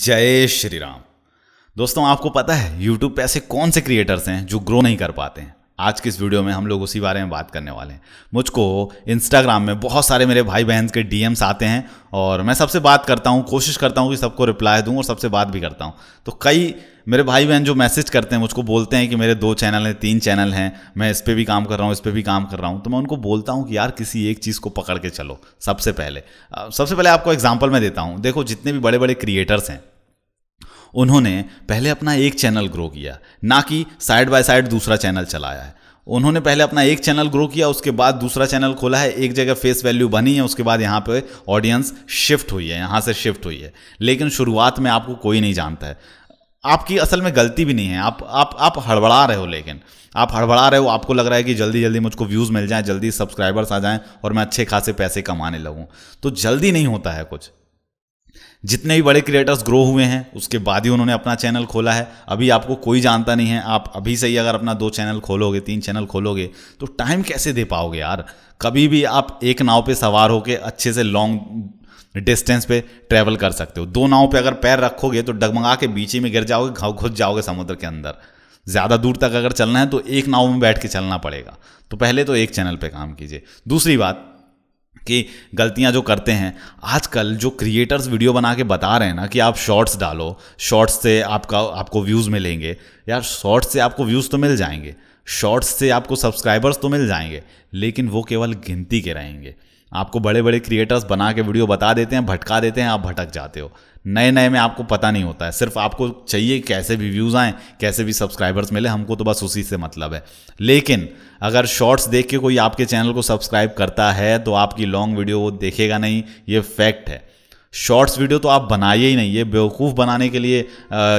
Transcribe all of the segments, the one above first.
जय श्री राम दोस्तों आपको पता है यूट्यूब पे ऐसे कौन से क्रिएटर्स हैं जो ग्रो नहीं कर पाते हैं आज के इस वीडियो में हम लोग उसी बारे में बात करने वाले हैं मुझको इंस्टाग्राम में बहुत सारे मेरे भाई बहन के डीएम्स आते हैं और मैं सबसे बात करता हूँ कोशिश करता हूँ कि सबको रिप्लाई दूँ और सबसे बात भी करता हूँ तो कई मेरे भाई बहन जो मैसेज करते हैं मुझको बोलते हैं कि मेरे दो चैनल हैं तीन चैनल हैं मैं इस पर भी काम कर रहा हूँ इस पर भी काम कर रहा हूँ तो मैं उनको बोलता हूँ कि यार किसी एक चीज़ को पकड़ के चलो सबसे पहले सबसे पहले आपको एग्जाम्पल मैं देता हूँ देखो जितने भी बड़े बड़े क्रिएटर्स हैं उन्होंने पहले अपना एक चैनल ग्रो किया ना कि साइड बाय साइड दूसरा चैनल चलाया है उन्होंने पहले अपना एक चैनल ग्रो किया उसके बाद दूसरा चैनल खोला है एक जगह फेस वैल्यू बनी है उसके बाद यहाँ पे ऑडियंस शिफ्ट हुई है यहाँ से शिफ्ट हुई है लेकिन शुरुआत में आपको कोई नहीं जानता है आपकी असल में गलती भी नहीं है आप आप आप हड़बड़ा रहे हो लेकिन आप हड़बड़ा रहे हो आपको लग रहा है कि जल्दी जल्दी मुझको व्यूज़ मिल जाएँ जल्दी सब्सक्राइबर्स आ जाएं और मैं अच्छे खासे पैसे कमाने लगूँ तो जल्दी नहीं होता है कुछ जितने भी बड़े क्रिएटर्स ग्रो हुए हैं उसके बाद ही उन्होंने अपना चैनल खोला है अभी आपको कोई जानता नहीं है आप अभी से ही अगर अपना दो चैनल खोलोगे तीन चैनल खोलोगे तो टाइम कैसे दे पाओगे यार कभी भी आप एक नाव पे सवार होकर अच्छे से लॉन्ग डिस्टेंस पे ट्रैवल कर सकते हो दो नाव पे अगर पैर रखोगे तो डगमगा के बीच ही में गिर जाओगे घाव घुस जाओगे समुद्र के अंदर ज़्यादा दूर तक अगर चलना है तो एक नाव में बैठ के चलना पड़ेगा तो पहले तो एक चैनल पे काम कीजिए दूसरी बात कि गलतियां जो करते हैं आजकल जो क्रिएटर्स वीडियो बना के बता रहे हैं ना कि आप शॉर्ट्स डालो शॉर्ट्स से आपका आपको व्यूज़ मिलेंगे यार शॉर्ट्स से आपको व्यूज़ तो मिल जाएंगे शॉर्ट्स से आपको सब्सक्राइबर्स तो मिल जाएंगे लेकिन वो केवल गिनती के रहेंगे आपको बड़े बड़े क्रिएटर्स बना के वीडियो बता देते हैं भटका देते हैं आप भटक जाते हो नए नए में आपको पता नहीं होता है सिर्फ आपको चाहिए कैसे भी व्यूज़ आएँ कैसे भी सब्सक्राइबर्स मिले हमको तो बस उसी से मतलब है लेकिन अगर शॉर्ट्स देख के कोई आपके चैनल को सब्सक्राइब करता है तो आपकी लॉन्ग वीडियो वो देखेगा नहीं ये फैक्ट है शॉर्ट्स वीडियो तो आप बनाइए ही नहीं ये बेवकूफ़ बनाने के लिए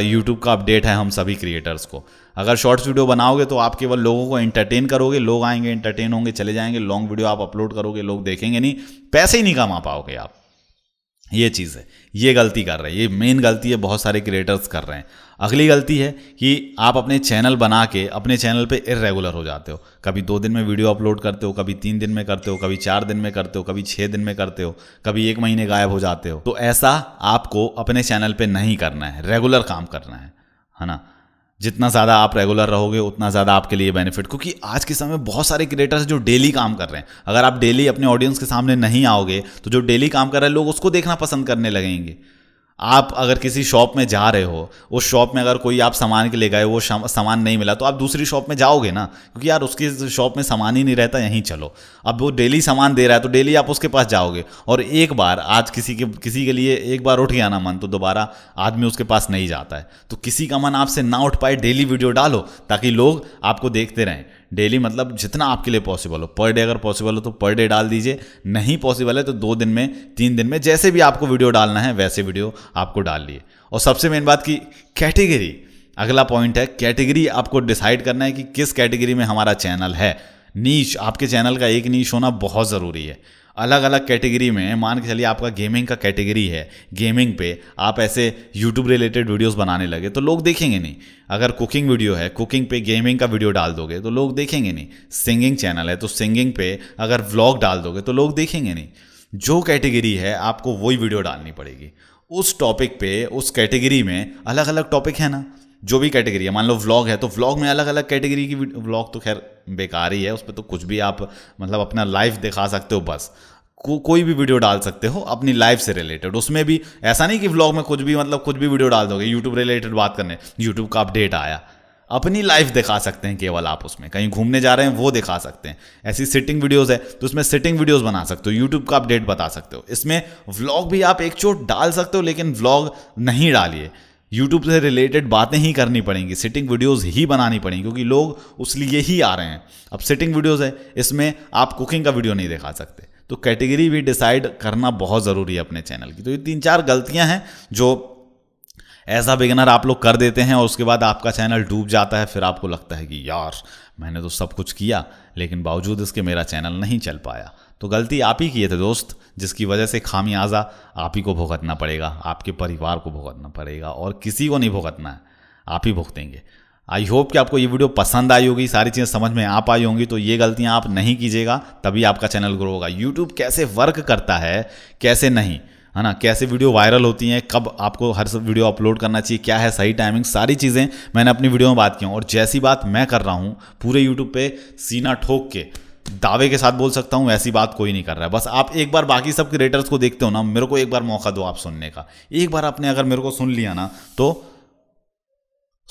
यूट्यूब का अपडेट है हम सभी क्रिएटर्स को अगर शॉर्ट्स वीडियो बनाओगे तो आप केवल लोगों को एंटरटेन करोगे लोग आएंगे एंटरटेन होंगे चले जाएंगे लॉन्ग वीडियो आप अपलोड करोगे लोग देखेंगे नहीं पैसे ही नहीं कमा पाओगे आप ये चीज़ है ये गलती कर रहे हैं ये मेन गलती है बहुत सारे क्रिएटर्स कर रहे हैं अगली गलती है कि आप अपने चैनल बना के अपने चैनल पे इरेगुलर हो जाते हो कभी दो दिन में वीडियो अपलोड करते हो कभी तीन दिन में करते हो कभी चार दिन में करते हो कभी छः दिन में करते हो कभी एक महीने गायब हो जाते हो तो ऐसा आपको अपने चैनल पर नहीं करना है रेगुलर काम करना है है ना जितना ज़्यादा आप रेगुलर रहोगे उतना ज़्यादा आपके लिए बेनिफिट क्योंकि आज के समय बहुत सारे क्रिएटर्स जो डेली काम कर रहे हैं अगर आप डेली अपने ऑडियंस के सामने नहीं आओगे तो जो डेली काम कर रहे हैं लोग उसको देखना पसंद करने लगेंगे आप अगर किसी शॉप में जा रहे हो उस शॉप में अगर कोई आप सामान के ले गए वो सामान नहीं मिला तो आप दूसरी शॉप में जाओगे ना क्योंकि यार उसकी शॉप में सामान ही नहीं रहता यहीं चलो अब वो डेली सामान दे रहा है तो डेली आप उसके पास जाओगे और एक बार आज किसी के किसी के लिए एक बार उठ गया ना मन तो दोबारा आदमी उसके पास नहीं जाता है तो किसी का मन आपसे ना उठ पाए डेली वीडियो डालो ताकि लोग आपको देखते रहें डेली मतलब जितना आपके लिए पॉसिबल हो पर डे अगर पॉसिबल हो तो पर डे डाल दीजिए नहीं पॉसिबल है तो दो दिन में तीन दिन में जैसे भी आपको वीडियो डालना है वैसे वीडियो आपको डाल लिए और सबसे मेन बात की कैटेगरी अगला पॉइंट है कैटेगरी आपको डिसाइड करना है कि किस कैटेगरी में हमारा चैनल है नीच आपके चैनल का एक नीच होना बहुत ज़रूरी है अलग अलग कैटेगरी में मान के चलिए आपका गेमिंग का कैटेगरी है गेमिंग पे आप ऐसे यूट्यूब रिलेटेड वीडियोस बनाने लगे तो लोग देखेंगे नहीं अगर कुकिंग वीडियो है कुकिंग पे गेमिंग का वीडियो डाल दोगे तो लोग देखेंगे नहीं सिंगिंग चैनल है तो सिंगिंग पे अगर व्लॉग डाल दोगे तो लोग देखेंगे नहीं जो कैटेगरी है आपको वही वीडियो डालनी पड़ेगी उस टॉपिक पे उस कैटेगरी में अलग अलग टॉपिक है ना जो भी कैटेगरी है मान लो व्लॉग है तो व्लॉग में अलग अलग कैटेगरी की व्लॉग तो खैर बेकार ही है उस पर तो कुछ भी आप मतलब अपना लाइफ दिखा सकते हो बस को, कोई भी वीडियो डाल सकते हो अपनी लाइफ से रिलेटेड उसमें भी ऐसा नहीं कि व्लॉग में कुछ भी मतलब कुछ भी वीडियो डाल दोगे यूट्यूब रिलेटेड बात करने यूट्यूब का अपडेट आया अपनी लाइफ दिखा सकते हैं केवल आप उसमें कहीं घूमने जा रहे हैं वो दिखा सकते हैं ऐसी सिटिंग वीडियोस है तो उसमें सिटिंग वीडियोस बना सकते हो यूट्यूब का अपडेट बता सकते हो इसमें व्लॉग भी आप एक चोट डाल सकते हो लेकिन व्लॉग नहीं डालिए यूट्यूब से रिलेटेड बातें ही करनी पड़ेंगी सिटिंग वीडियोस ही बनानी पड़ेंगी क्योंकि लोग उस लिए ही आ रहे हैं अब सिटिंग वीडियोस है इसमें आप कुकिंग का वीडियो नहीं दिखा सकते तो कैटेगरी भी डिसाइड करना बहुत ज़रूरी है अपने चैनल की तो ये तीन चार गलतियाँ हैं जो ऐसा बिगनर आप लोग कर देते हैं और उसके बाद आपका चैनल डूब जाता है फिर आपको लगता है कि यार मैंने तो सब कुछ किया लेकिन बावजूद इसके मेरा चैनल नहीं चल पाया तो गलती आप ही किए थे दोस्त जिसकी वजह से खामियाजा आप ही को भुगतना पड़ेगा आपके परिवार को भुगतना पड़ेगा और किसी को नहीं भुगतना है आप ही भुगतेंगे आई होप कि आपको ये वीडियो पसंद आई होगी सारी चीज़ें समझ में आ पाई होंगी तो ये गलतियाँ आप नहीं कीजिएगा तभी आपका चैनल ग्रो होगा यूट्यूब कैसे वर्क करता है कैसे नहीं है ना कैसे वीडियो वायरल होती हैं कब आपको हर सब वीडियो अपलोड करना चाहिए क्या है सही टाइमिंग सारी चीज़ें मैंने अपनी वीडियो में बात की हूँ और जैसी बात मैं कर रहा हूँ पूरे यूट्यूब पर सीना ठोक के दावे के साथ बोल सकता हूँ ऐसी बात कोई नहीं कर रहा है बस आप एक बार बाकी सब क्रिएटर्स को देखते हो ना मेरे को एक बार मौका दो आप सुनने का एक बार आपने अगर मेरे को सुन लिया ना तो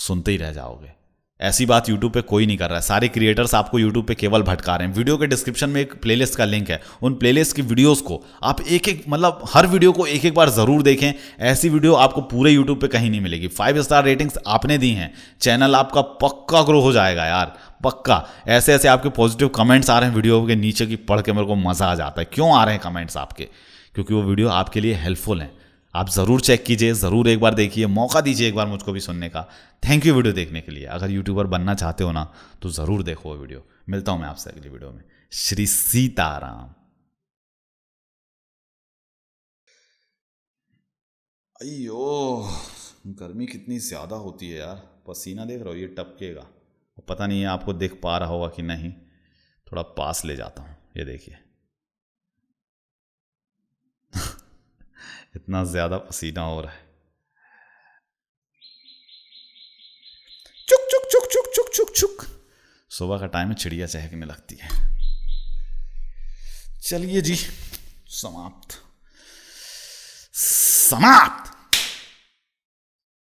सुनते ही रह जाओगे ऐसी बात YouTube पे कोई नहीं कर रहा है सारे क्रिएटर्स आपको YouTube पे केवल भटका रहे हैं वीडियो के डिस्क्रिप्शन में एक प्लेलिस्ट का लिंक है उन प्लेलिस्ट की वीडियोस को आप एक एक मतलब हर वीडियो को एक एक बार ज़रूर देखें ऐसी वीडियो आपको पूरे YouTube पे कहीं नहीं मिलेगी फाइव स्टार रेटिंग्स आपने दी हैं चैनल आपका पक्का ग्रो हो जाएगा यार पक्का ऐसे ऐसे आपके पॉजिटिव कमेंट्स आ रहे हैं वीडियो के नीचे की पढ़ के मेरे को मज़ा आ जाता है क्यों आ रहे हैं कमेंट्स आपके क्योंकि वो वीडियो आपके लिए हेल्पफुल हैं आप ज़रूर चेक कीजिए ज़रूर एक बार देखिए मौका दीजिए एक बार मुझको भी सुनने का थैंक यू वीडियो देखने के लिए अगर यूट्यूबर बनना चाहते हो ना तो ज़रूर देखो वो वीडियो मिलता हूँ मैं आपसे अगली वीडियो में श्री सीताराम अयो गर्मी कितनी ज़्यादा होती है यार पसीना देख रहा हो ये टपकेगा पता नहीं है आपको देख पा रहा होगा कि नहीं थोड़ा पास ले जाता हूँ ये देखिए इतना ज़्यादा पसीना हो रहा है चुक चुक चुक चुक चुक चुक चुक सुबह का टाइम है चिड़िया चहकने लगती है चलिए जी समाप्त समाप्त